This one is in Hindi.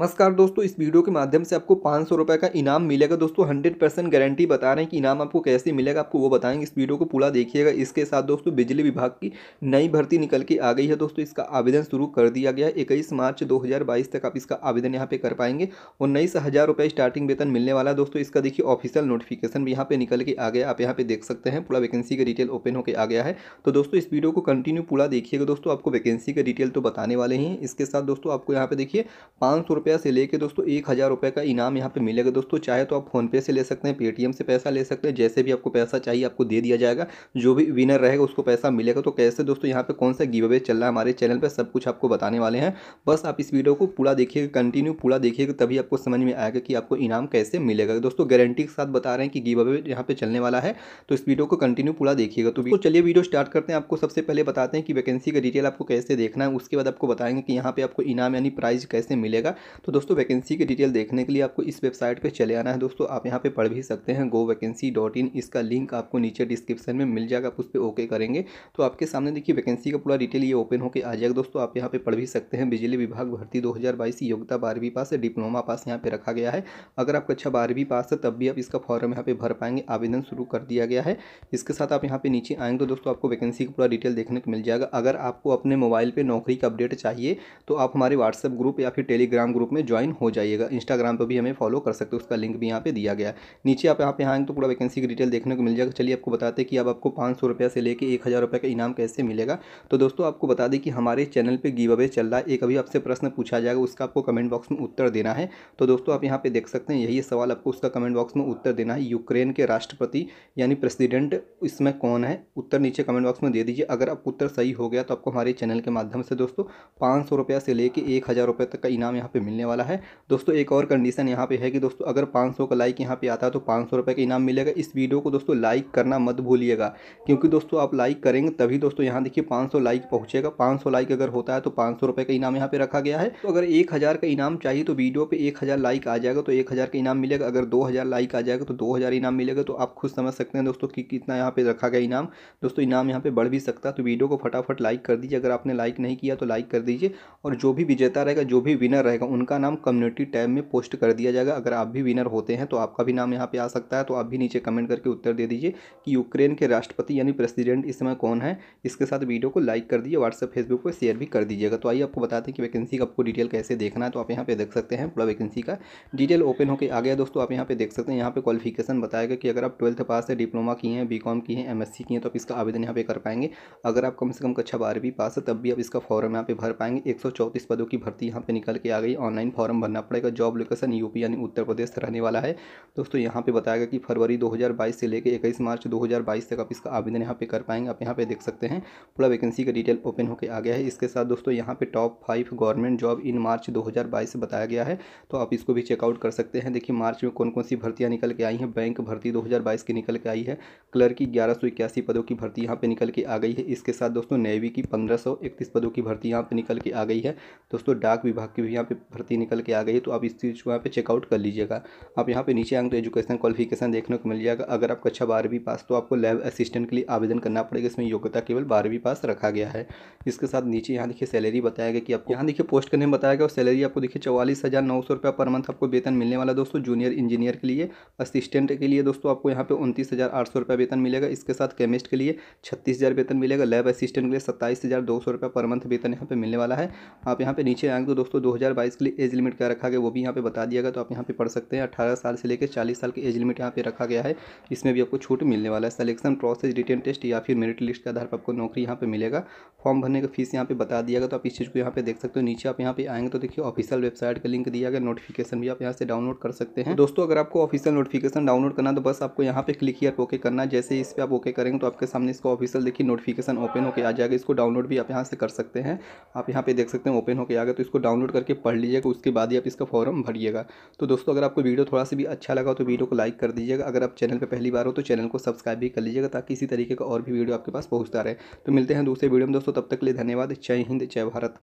नमस्कार दोस्तों इस वीडियो के माध्यम से आपको पाँच सौ रुपये का इनाम मिलेगा दोस्तों हंड्रेड परसेंट गारंटी बता रहे हैं कि इनाम आपको कैसे मिलेगा आपको वो बताएंगे इस वीडियो को पूरा देखिएगा इसके साथ दोस्तों बिजली विभाग की नई भर्ती निकल के आ गई है दोस्तों इसका आवेदन शुरू कर दिया गया है इक्कीस मार्च दो तक आप इसका आवेदन यहाँ पर कर पाएंगे उन्नीस हज़ार रुपये स्टार्टिंग वेतन मिलने वाला है दोस्तों इसका देखिए ऑफिशियल नोटिफिकेशन भी यहाँ पर निकल के आ गया आप यहाँ पर देख सकते हैं पूरा वैकेंसी का डिटेल ओपन होकर आ गया है तो दोस्तों इस वीडियो को कंटिन्यू पूरा देखिएगा दोस्तों आपको वैकेंसी का डिटेल तो बताने वाले हैं इसके साथ दोस्तों आपको यहाँ पर देखिए पाँच रुपया से लेके दोस्तों एक हज़ार रुपये का इनाम यहाँ पे मिलेगा दोस्तों चाहे तो आप फ़ोनपे से ले सकते हैं पेटीएम से पैसा ले सकते हैं जैसे भी आपको पैसा चाहिए आपको दे दिया जाएगा जो भी विनर रहेगा उसको पैसा मिलेगा तो कैसे दोस्तों यहाँ पर कौन सा गिव अवे चल रहा है हमारे चैनल पर सब कुछ आपको बताने वाले हैं बस आप इस वीडियो को पूरा देखिएगा कंटिन्यू पूरा देखिएगा तभी आपको समझ में आएगा कि आपको इनाम कैसे मिलेगा दोस्तों गारंटी के साथ बता रहे हैं कि गिव अवे यहाँ पे चलने वाला है तो इस वीडियो को कंटिन्यू पूरा देखिएगा तो, चलिए वीडियो स्टार्ट करते हैं आपको सबसे पहले बताते हैं कि वैकेंसी का डिटेल आपको कैसे देखना है उसके बाद आपको बताएंगे कि यहाँ पे आपको इनाम यानी प्राइज कैसे मिलेगा तो दोस्तों वैकेंसी की डिटेल देखने के लिए आपको इस वेबसाइट पर चले आना है दोस्तों आप यहाँ पे पढ़ भी सकते हैं गो वैकेंसी डॉट इन इसका लिंक आपको नीचे डिस्क्रिप्शन में मिल जाएगा आप उस पर ओके करेंगे तो आपके सामने देखिए वैकेंसी का पूरा डिटेल ये ओपन होकर आ जाएगा दोस्तों आप यहाँ पे पढ़ भी सकते हैं बिजली विभाग भर्ती दो योग्यता बारहवीं पास है डिप्लोमा पास यहाँ पर रखा गया है अगर आप कक्षा अच्छा बारहवीं पास है तब भी आप इसका फॉर्म यहाँ पर भर पाएंगे आवेदन शुरू कर दिया गया है इसके साथ आप यहाँ पे नीचे आएंगे तो दोस्तों आपको वैकेंसी का पूरा डिटेल देखने को मिल जाएगा अगर आपको अपने मोबाइल पर नौकरी का अपडेट चाहिए तो आप हमारे व्हाट्सएप ग्रुप या फिर टेलीग्राम ग्रुप ग्रुप में ज्वाइन हो जाइएगा इंस्टाग्राम पर भी हमें फॉलो कर सकते हो उसका लिंक भी यहाँ पे दिया गया नीचे आप यहाँ पे आएंगे तो पूरा वैकेंसी की डिटेल देखने को मिल जाएगा चलिए आपको बताते हैं कि अब आपको पाँच से लेकर एक का इनाम कैसे मिलेगा तो दोस्तों आपको बता दें कि हमारे चैनल पर गिव अवे चल रहा है एक अभी आपसे प्रश्न पूछा जाएगा उसका आपको कमेंट बॉक्स में उत्तर देना है तो दोस्तों आप यहाँ पर देख सकते हैं यही सवाल आपको उसका कमेंट बॉक्स में उत्तर देना है यूक्रेन के राष्ट्रपति यानी प्रेसिडेंट इसमें कौन है उत्तर नीचे कमेंट बॉक्स में दे दीजिए अगर आप उत्तर सही हो गया तो आपको हमारे चैनल के माध्यम से दोस्तों पाँच सौ रुपये से लेकर एक हज़ार रुपये तक का इनाम यहाँ पे मिल मिलने वाला है दोस्तों एक और कंडीशन यहाँ पे है कि दोस्तों अगर 500 का लाइक यहाँ पे आता है तो पाँच सौ का इनाम मिलेगा इस वीडियो को दोस्तों लाइक करना मत भूलिएगा क्योंकि दोस्तों आप लाइक करेंगे तभी दोस्तों यहाँ देखिए पाँच लाइक पहुँचेगा पाँच लाइक अगर होता है तो पाँच का इनाम यहाँ पर रखा गया है तो अगर एक का इनाम चाहिए तो वीडियो पर एक लाइक आ जाएगा तो एक का इनाम मिलेगा अगर दो लाइक आ जाएगा तो दो इनाम मिलेगा तो आप खुद समझ सकते हैं दोस्तों कि कितना यहाँ पर रखा गया इनाम दोस्तों इनाम यहाँ पर बढ़ भी सकता है तो वीडियो को फटाफट लाइक कर दीजिए अगर आपने लाइक नहीं किया तो लाइक कर दीजिए और जो भी विजेता रहेगा जो भी विनर रहेगा उनका उनका नाम कम्युनिटी टैब में पोस्ट कर दिया जाएगा अगर आप भी विनर होते हैं तो आपका भी नाम यहाँ पे आ सकता है तो आप भी नीचे कमेंट करके उत्तर दे दीजिए कि यूक्रेन के राष्ट्रपति यानी प्रेसिडेंट इस समय कौन है इसके साथ वीडियो को लाइक कर दीजिए व्हाट्सएप फेसबुक पर शेयर भी कर दीजिएगा तो आइए आपको बताते हैं कि वैकेंसी का आपको डिटेल कैसे देखना है तो आप यहाँ पर देख सकते हैं पूरा वैकेंसी का डिटेल ओपन होकर आ गया दोस्तों आप यहाँ पे देख सकते हैं यहाँ पे क्वालिफिकेशन बताएगा कि अगर आप ट्वेल्थ पास है डिप्लोमा किए हैं बी कॉम किए हैं एम एस किए हैं तो आप इसका आवेदन यहाँ पर कर पाएंगे अगर आप कम से कम कक्षा बारहवीं पास है तब भी आप इसका फॉर्म यहाँ पर भर पाएंगे एक पदों की भर्ती यहाँ पर निकल के आ गई ऑनलाइन ऑनलाइन फॉर्म भरना पड़ेगा जॉब लोकेशन यूपी यानी उत्तर प्रदेश से रहने वाला है दोस्तों यहाँ पे बताया गया कि फरवरी 2022 से लेकर 21 मार्च 2022 तक आप इसका आवेदन यहाँ पे कर पाएंगे आप यहाँ पे देख सकते हैं पूरा वैकेंसी का डिटेल ओपन होकर आ गया है इसके साथ दोस्तों यहाँ पे top five government job in March दो बताया गया है तो आप इसको भी चेकआउट कर सकते हैं देखिए मार्च में कौन कौन सी भर्तियाँ निकल के आई हैं बैंक भर्ती दो की निकल के आई है क्लर्क की ग्यारह पदों की भर्ती यहाँ पर निकल के आ गई है इसके साथ दोस्तों नेवी की पंद्रह पदों की भर्ती यहाँ पर निकल के आ गई है दोस्तों डाक विभाग की भी यहाँ पर भर्ती निकल के आ गई है तो आप इस चीज़ को यहाँ पे चेकआउट कर लीजिएगा आप यहाँ पे नीचे आएंगे तो एजुकेशन क्वालिफिकेशन देखने को मिल जाएगा अगर आप कक्षा अच्छा बारहवीं पास तो आपको लैब असिस्टेंट के लिए आवेदन करना पड़ेगा इसमें योग्यता केवल बारहवीं पास रखा गया है इसके साथ नीचे यहाँ देखिए सैलरी बताया गया कि आपको यहाँ देखिए पोस्ट करने में बताया गया और सैलरी आपको देखिए चौवालीस हज़ार नौ सौ रुपया पर मंथ आपको वेतन मिलने वाला दोस्तों जूनियर इंजीनियर के लिए असिस्टेंट के लिए दोस्तों आपको यहाँ पे उनतीस हज़ार आठ सौ रुपया वेतन मिलेगा इसके साथ केमिस्ट के लिए छत्तीस हज़ार वेतन मिलेगा लैब असिस्टेंट के लिए सत्ताईस हज़ार दो सौ रुपया पर मंथ वेतन यहाँ पे मिलने वाला है आप यहाँ पे नीचे आएंगे तो दोस्तों दो हज़ार बाईस के एज लिमिट क्या रखा गया वो भी यहाँ पे बता दिया गया तो आप यहाँ पे पढ़ सकते हैं अठारह साल से लेकर चालीस साल की एज लिमिट यहाँ पे रखा गया है इसमें भी आपको छूट मिलने वाला है सिलेक्शन प्रोसेस रिटर्न टेस्ट या फिर मेरिट लिस्ट के आधार पर आपको नौकरी यहाँ पे मिलेगा फॉर्म भरने का फीस यहाँ पे बता दिया गया तो आप इस चीज़ को यहाँ पे देख सकते हो नीचे आप यहाँ पे आएंगे तो देखिए ऑफिशियल वेबसाइट का लिंक दिया गया नोटिफिकेशन भी आप यहाँ से डाउनलोड कर सकते हैं दोस्तों अगर आपको ऑफिशियल नोटिफिकेशन डाउनलोड करना तो बस आपको यहाँ पे क्लिक या ओके करना जैसे इस पर आप ओके करेंगे तो आपके सामने इसको ऑफिशियल देखिए नोटिफिकेशन ओपन होकर आ जाएगा इसको डाउनलोड भी आप यहाँ से कर सकते हैं आप यहाँ पे देख सकते हैं ओपन होकर आ गया तो इसको डाउनलोड करके पढ़ लीजिए दीजिएगा उसके बाद ही आप इसका फॉर्म भरिएगा तो दोस्तों अगर आपको वीडियो थोड़ा सा भी अच्छा लगा तो वीडियो को लाइक कर दीजिएगा अगर आप चैनल पर पहली बार हो तो चैनल को सब्सक्राइब भी कर लीजिएगा ताकि इसी तरीके का और भी वीडियो आपके पास पहुँचता रहे तो मिलते हैं दूसरे वीडियो में दोस्तों तब तक के लिए धन्यवाद जय हिंद जय भारत